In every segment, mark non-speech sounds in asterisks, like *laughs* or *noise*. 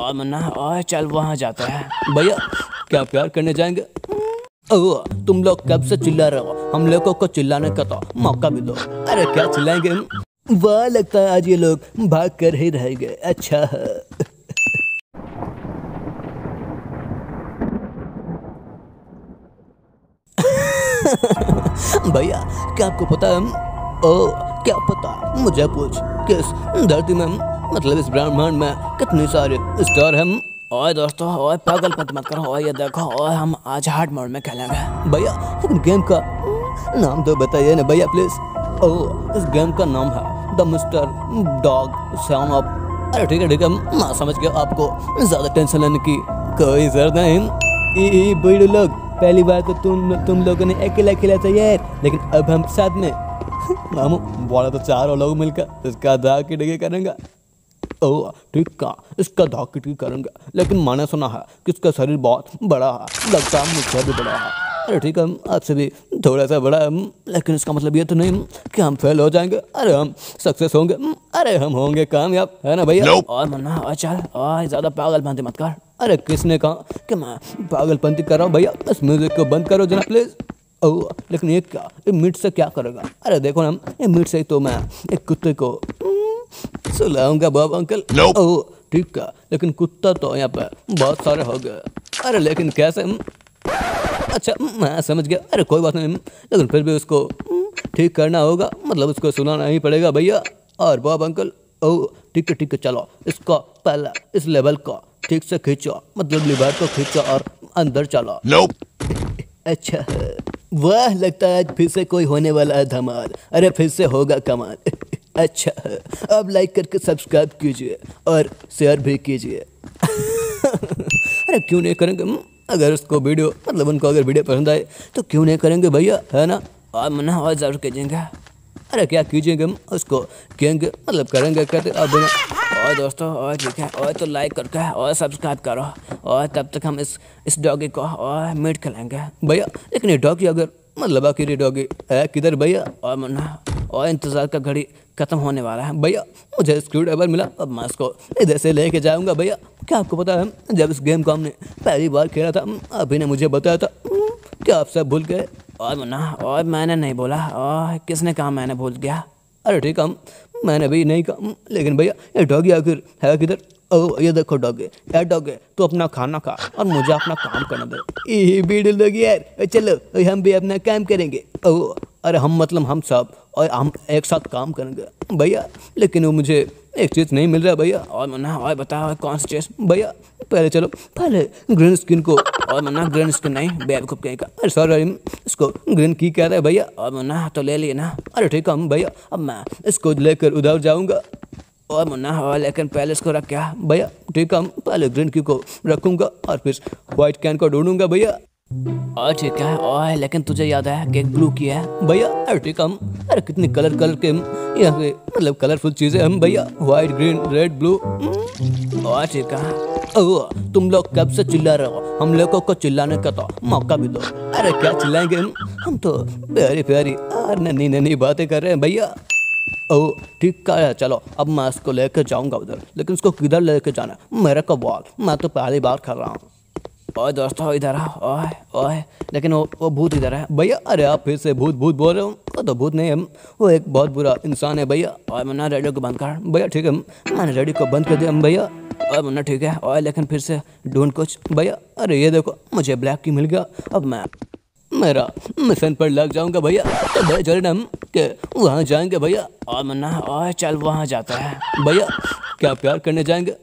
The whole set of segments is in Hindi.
और मुन्ना और चल वहाँ जाता है भैया क्या प्यार करने जाएंगे ओ, तुम लोग कब से चिल्ला रहे हो हम लोगों को चिल्लाने का तो मौका भी दो अरे क्या चिल्लाएंगे वाह लगता है आज ये लोग भाग कर ही रह गए अच्छा *laughs* भैया क्या आपको पता है ओ क्या पता मुझे पूछ किस धरती में मतलब इस ब्रह्मांड में कितने सारे स्टार हैं ओए दोस्तों ओए पागल पत मत करो ओए ये देखो ओए हम आज हार्ड मोड में खेलेंगे भैया गेम का नाम तो बताइए ना भैया प्लीज ओ इस गेम का नाम है the mister dog song up अरे ठीक है ठीक है मैं समझ गया आपको ज़्यादा टेंशन लेने की कोई जरूरत नहीं बड़े लोग पहली बार तो तुम तुम लोगों ने अकेला खेला था यार लेकिन अब हम साथ में मामू बोला तो चारों लोग मिलकर इसका दाग की डिगी करेंगे ओ ठीक का इसका दाग की डिगी करेंगे लेकिन माने सुना है कि इसका शरीर बहुत बड़ा है लगता है मुझे भी बड़ा है अरे ठीक है आपसे भी थोड़ा सा बड़ा है हम्म, लेकिन इसका मतलब ये तो नहीं हम्म, कि हम फेल हो जाएंगे अरे हम सक्सेस होंगे हम्म, अरे हम होंगे कामयाब है ना भैया nope. और मना और चल और ज़्यादा पागल बांधे मत कर अरे किसने कहा कि मैं पागलपंथी कर रहा हूँ भैया बस म्यूज़िक को बंद करो जना प्लीज़ ओ लेकिन ये क्या ये मीट से क्या करेगा अरे देखो ना ये मीट से ही तो मैं एक कुत्ते को हम्म, सुलाऊंगा बाबा अंकल nope. ओ ठीक का लेकिन कुत्ता तो यहाँ पर बहुत सारे हो गए अरे लेकिन कैसे हम्म? अच्छा हम्म, मैं समझ गया अरे कोई बात नहीं लेकिन फिर भी उसको ठीक करना होगा मतलब उसको सुनाना ही पड़ेगा भैया और बाबा अंकल ओ ठीक है ठीक है चलो इसको पहला इस लेवल को ठीक से खींचो मतलब लिवर को खींचो और अंदर चलो nope. *laughs* अच्छा वाह लगता है आज फिर से कोई होने वाला है धमाल अरे फिर से होगा कमाल *laughs* अच्छा अब लाइक करके सब्सक्राइब कीजिए और शेयर भी कीजिए *laughs* अरे क्यों नहीं करेंगे हम्म, अगर उसको वीडियो मतलब उनको अगर वीडियो पसंद आए तो क्यों नहीं करेंगे भैया है ना आप मना और ज़रूर कीजिएगा अरे क्या कीजिएगा उसको कहेंगे मतलब करेंगे कहते अब बिना और दोस्तों और ठीक है और तो लाइक करके और सब्सक्राइब करो और तब तक हम इस इस डॉगी को और मीट कर लेंगे भैया लेकिन ये डॉगी अगर मतलब आखिर डॉगी है किधर भैया और मना और इंतज़ार का घड़ी ख़त्म होने वाला है भैया मुझे स्क्रू ड्राइवर मिला अब मैं इसको इधर से लेके जाऊंगा भैया क्या आपको पता है जब इस गेम को हमने पहली बार खेला था अभी ने मुझे बताया था क्या आप सब भूल गए और मना और मैंने नहीं बोला और किसने कहा मैंने भूल गया अरे ठीक हम मैंने भी नहीं कहा लेकिन भैया ये ठगी आखिर है किधर ये देखो डॉगे ए डॉगे तो अपना खाना खा और मुझे अपना काम करना दे भीड़ यार चलो हम भी अपना काम करेंगे ओ अरे हम मतलब हम सब और हम एक साथ काम करेंगे भैया लेकिन वो मुझे एक चीज़ नहीं मिल रहा भैया और मना और बताओ कौन सी चीज़ भैया पहले चलो पहले ग्रीन स्किन को और मना ग्रीन स्किन नहीं बेवकूफ कहीं का अरे सॉरी इसको ग्रीन की कह रहे भैया और मना तो ले लिए ना अरे ठीक है हम भैया अब मैं इसको लेकर उधर जाऊँगा और मुन्ना हवा लेकिन पहले इसको रख क्या भैया ठीक है पहले ग्रीन की को रखूंगा और फिर व्हाइट कैन को ढूंढूंगा भैया और ठीक है और लेकिन तुझे याद है कि ब्लू की है भैया अरे ठीक हम अरे कितनी कलर कलर के यहाँ पे मतलब कलरफुल चीजें हम भैया व्हाइट ग्रीन रेड ब्लू और ठीक है ओ, तुम लोग कब से चिल्ला रहे हो हम लोगों को चिल्लाने का तो मौका भी दो अरे क्या चिल्लाएंगे हम हम तो प्यारी प्यारी और नन्ही नन्ही बातें कर रहे हैं भैया ओ ठीक है चलो अब मैं इसको लेकर जाऊंगा उधर लेकिन उसको किधर लेकर जाना मेरे को बॉल मैं तो पहली बार कर रहा हूँ ओए दोस्तों इधर आ ओए ओए लेकिन वो वो भूत इधर है भैया अरे आप फिर से भूत भूत बोल रहे हो वो तो भूत नहीं है वो एक बहुत बुरा इंसान है भैया और मैंने रेडियो को बंद कर भैया ठीक है मैंने रेडियो को बंद कर दिया भैया और मन्ना ठीक है और लेकिन फिर से ढूंढ कुछ भैया अरे ये देखो मुझे ब्लैक की मिल गया अब मैं मेरा मिशन पर लग जाऊंगा भैया तो बेचरण हम के वहाँ जाएंगे भैया और मुन्ना और चल वहाँ जाता है भैया क्या प्यार करने जाएंगे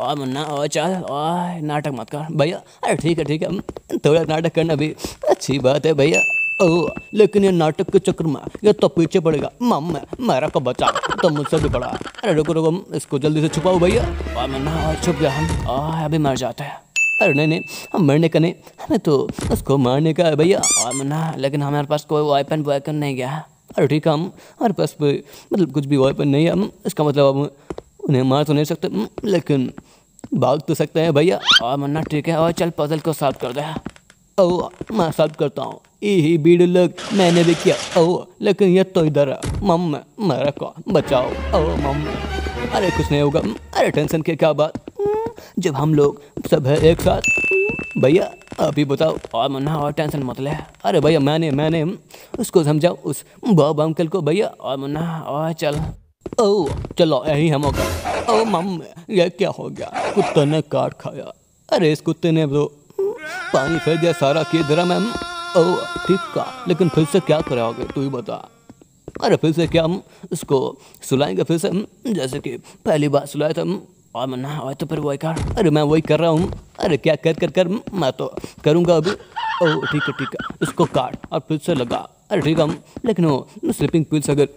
और मुन्ना और चल और नाटक मत कर भैया अरे ठीक है ठीक है थोड़ा नाटक करना भी अच्छी बात है भैया ओ लेकिन ये नाटक के चक्र में ये तो पीछे पड़ेगा मम मेरा को बचा तो मुझसे भी पड़ा अरे रुको रुको इसको जल्दी से छुपाओ भैया और मुन्ना और छुप गया हम और अभी मर जाते हैं अरे नहीं नहीं हम मरने का नहीं हमें तो उसको मारने का है भैया और ना लेकिन हमारे पास कोई वाइपन वाइपन नहीं गया अरे ठीक है हम हमारे पास मतलब कुछ भी वाइपन नहीं है हम इसका मतलब हम उन्हें मार तो नहीं सकते हम्म, लेकिन भाग तो सकते हैं भैया और मन्ना ठीक है और चल पजल को साफ कर दिया ओ मैं साफ करता हूँ यही भीड़ लग मैंने भी किया ओ लेकिन ये तो इधर है मम मेरा को बचाओ ओ मम अरे कुछ नहीं होगा हम्म, अरे टेंशन के क्या बात जब हम लोग सब है एक साथ भैया अभी बताओ और मुन्ना और टेंशन मत ले अरे भैया मैंने मैंने उसको समझाओ उस बॉब अंकल को भैया और मुन्ना और चल ओ चलो यही हम होगा ओ मम ये क्या हो गया कुत्ते ने काट खाया अरे इस कुत्ते ने तो पानी फेर दिया सारा की धरा मैम ओ ठीक का लेकिन फिर से क्या करोगे तू ही बता अरे फिर से क्या हम उसको सुलाएंगे फिर से जैसे कि पहली बार सुलाया था और मन्ना और तो फिर वही कर अरे मैं वही कर रहा हूँ अरे क्या कर कर कर मैं तो करूँगा अभी ओ ठीक है ठीक है इसको काट और फिर से लगा अरे ठीक है लेकिन वो स्लीपिंग पिल्स अगर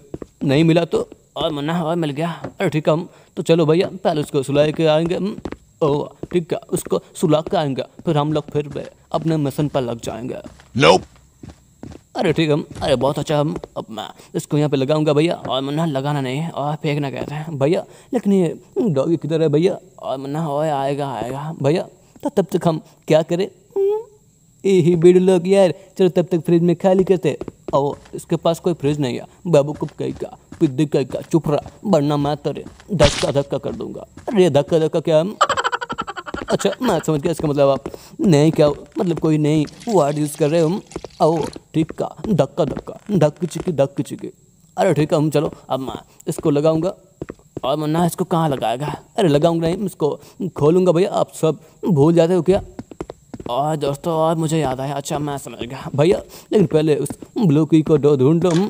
नहीं मिला तो और मना और मिल गया अरे ठीक है तो चलो भैया पहले उसको सुला के आएंगे ओ ठीक है उसको सुला के आएंगे फिर हम लोग फिर अपने मिशन पर लग जाएंगे nope. अरे ठीक है अरे बहुत अच्छा हम अब मैं इसको यहाँ पे लगाऊंगा भैया और मुन्ना लगाना नहीं है और फेंकना कहते हैं भैया लेकिन ये डॉगी किधर है भैया और मुन्ना और आएगा आएगा भैया तो तब तक हम क्या करें हम्म, यही भीड़ लोग यार चलो तब तक फ्रिज में खाली करते और इसके पास कोई फ्रिज नहीं है बाबू को कहेगा पिद्दी कहेगा चुप रहा बढ़ना मैं तो धक्का धक्का कर दूंगा अरे धक्का धक्का क्या हम अच्छा मैं समझ गया इसका मतलब आप नहीं क्या मतलब कोई नहीं वर्ड यूज़ कर रहे हो ठीक का धक्का धक्का धक्क चिकी धक्क चिकी अरे ठीक है हम चलो अब मैं इसको लगाऊंगा और मन्ना इसको कहाँ लगाएगा अरे लगाऊंगा नहीं इसको खोलूंगा भैया आप सब भूल जाते हो क्या और दोस्तों और मुझे याद आया अच्छा मैं समझ गया भैया लेकिन पहले उस ब्लू की को ढूंढ लो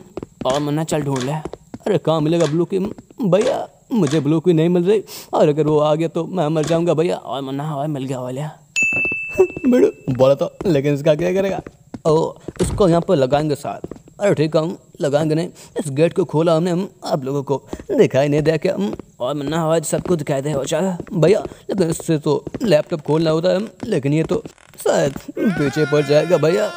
और मन्ना चल ढूंढ लें अरे कहाँ मिलेगा ब्लू की भैया मुझे ब्लू की नहीं मिल रही और अगर वो आ गया तो मैं मर जाऊँगा भैया और मना और मिल गया वाले *laughs* बिड़ू बोला तो लेकिन इसका क्या करेगा ओ को यहाँ पर लगाएंगे साथ अरे ठीक है हम लगाएंगे नहीं इस गेट को खोला हमने हम आप लोगों को दिखाई नहीं दिया क्या हम और मन्ना आवाज सबको दिखाई दे भैया लेकिन इससे तो लैपटॉप खोलना होता है लेकिन ये तो शायद पीछे पड़ जाएगा भैया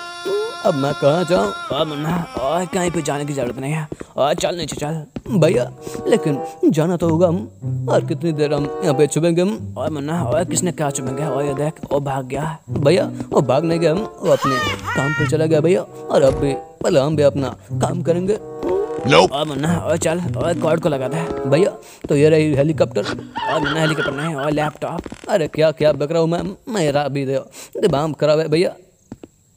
अब मैं कहाँ जाऊँ अब मुन्ना और कहीं पे जाने की ज़रूरत नहीं है और चल नीचे चल भैया लेकिन जाना तो होगा हम और कितनी देर हम यहाँ पे छुपेंगे हम और मुन्ना और किसने क्या छुपेंगे और ये देख वो भाग गया भैया वो भाग नहीं गया हम वो अपने काम पे चला गया भैया और अब भी पहले हम भी अपना काम करेंगे nope. और मुन्ना और चल और कॉर्ड को लगाता है भैया तो ये रही हेलीकॉप्टर और मुन्ना हेलीकॉप्टर नहीं और लैपटॉप अरे क्या क्या बक रहा हूँ मैं मेरा भी दिमाग खराब है भैया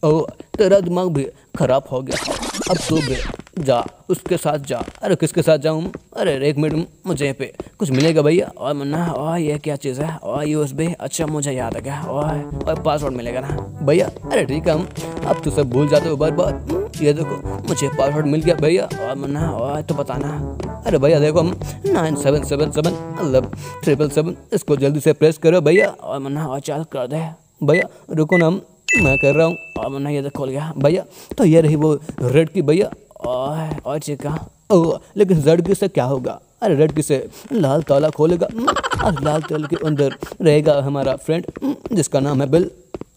ओ तेरा दिमाग भी खराब हो गया अब तू भी जा उसके साथ जा अरे किसके साथ जाऊँ अरे एक मिनट मुझे पे कुछ मिलेगा भैया और मन्ना और ये क्या चीज़ है और यूएस भी अच्छा मुझे याद आ गया और, और पासवर्ड मिलेगा ना भैया अरे ठीक है हम अब तू सब भूल जाते हो बार बार ये देखो मुझे पासवर्ड मिल गया भैया और मन्ना और तो बताना अरे भैया देखो हम नाइन सेवन सेवन सेवन मतलब ट्रिपल सेवन इसको जल्दी से प्रेस करो भैया और मन्ना और चाल कर दे भैया रुको ना हम मैं कर रहा हूँ और मैंने ये तो खोल गया भैया तो ये रही वो रेड की भैया और, चीज चिका ओ लेकिन रेड की से क्या होगा अरे रेड की से लाल ताला खोलेगा हम्म, और लाल ताल के अंदर रहेगा हमारा फ्रेंड हम्म, जिसका नाम है बिल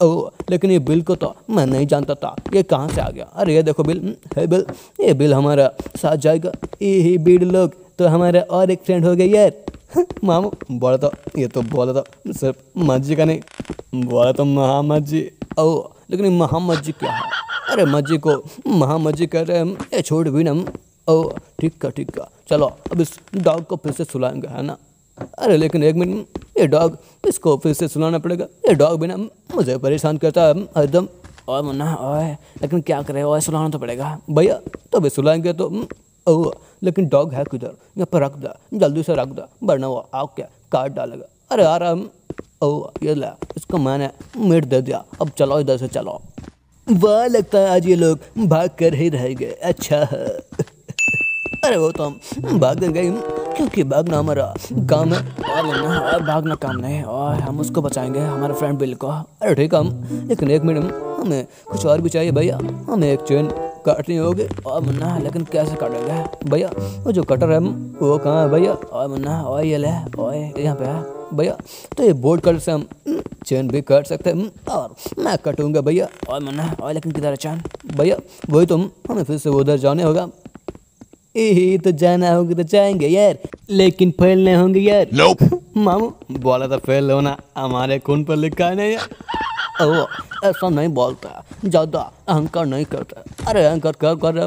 ओ लेकिन ये बिल को तो मैं नहीं जानता था ये कहाँ से आ गया अरे ये देखो बिल है बिल ये बिल हमारा साथ जाएगा ये ही बिल लोग तो हमारा और एक फ्रेंड हो गया यार हम्म, मामू बोला तो ये तो बोला तो सिर्फ मजी का नहीं बोला तो महामजी और लेकिन जी क्या है अरे मजी को जी कह रहे हैं ये छोड़ भी ना ओ ठीक का ठीक का चलो अब इस डॉग को फिर से सुलाएंगे है ना अरे लेकिन एक मिनट ये डॉग इसको फिर से सुलाना पड़ेगा ये डॉग भी ना मुझे परेशान करता है एकदम और मुन्ना ओए लेकिन क्या करे ओए सुलाना तो पड़ेगा भैया तो भी सुलाएंगे तो ओ लेकिन डॉग है किधर यहाँ पर रख दो जल्दी से रख दो वरना वो आग क्या काट डालेगा अरे यार ओ ये ला इसको मैंने मिट दे दिया अब चलो इधर से चलो वाह लगता है आज ये लोग भाग कर ही रह गए अच्छा है अरे वो तो हम भाग गए क्योंकि भागना हमारा काम है और भागना काम नहीं और हम उसको बचाएंगे हमारे फ्रेंड बिल को अरे ठीक है हम लेकिन एक मिनट हमें कुछ और भी चाहिए भैया हमें एक चेन काटनी होगी और मुन्ना लेकिन कैसे काटेंगे भैया वो जो कटर है वो कहाँ है भैया और मुन्ना और ये ले यहाँ पे है भैया तो ये बोर्ड कलर से हम हम्म, चेन भी कर सकते हैं हम्म, और मैं कटूंगा भैया और मना और लेकिन किधर चांद भैया वही तो हमें फिर से उधर जाने होगा यही तो जाना होगा तो जाएंगे यार लेकिन फेल नहीं होंगे यार nope. *laughs* मामू बोला था फेल होना हमारे खून पर लिखा नहीं है ओ *laughs* ऐसा नहीं बोलता ज़्यादा अहंकार नहीं करता अरे अहंकार क्या कर रहे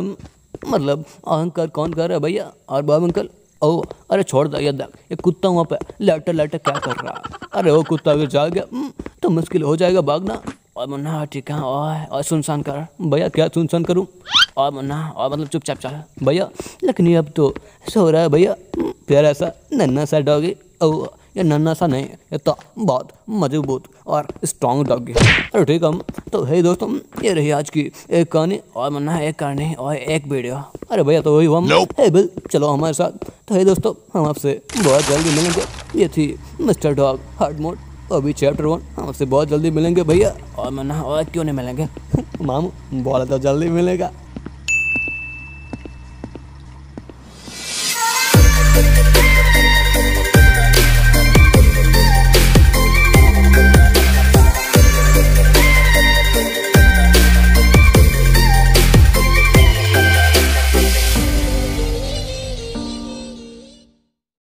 मतलब अहंकार कौन कर रहा है भैया और बाबू अंकल ओ अरे छोड़ दो ये यदा ये कुत्ता वहाँ पे लेटर लेटर क्या कर रहा अरे वो कुत्ता अगर जा गया हम्म, तो मुश्किल हो जाएगा भागना और मुन्ना ठीक है और, और सुनसान कर भैया क्या सुनसान करूँ और मुन्ना और मतलब चुपचाप चाह भैया लेकिन अब तो सो रहा है भैया फिर हम्म, ऐसा नन्ना सा डॉगी ओ ये नन्ना सा नहीं ये तो बहुत मजबूत और स्ट्रॉन्ग डॉग है अरे ठीक है तो हे दोस्तों हम्म, ये रही आज की एक कहानी और मना एक कहानी और एक वीडियो अरे भैया तो वही हम है बिल चलो हमारे साथ ये तो दोस्तों हम आपसे बहुत जल्दी मिलेंगे ये थी मिस्टर डॉग हार्ड मोड अभी चैप्टर वन हम आपसे बहुत जल्दी मिलेंगे भैया और मना और क्यों नहीं मिलेंगे *laughs* मामू बोला तो जल्दी मिलेगा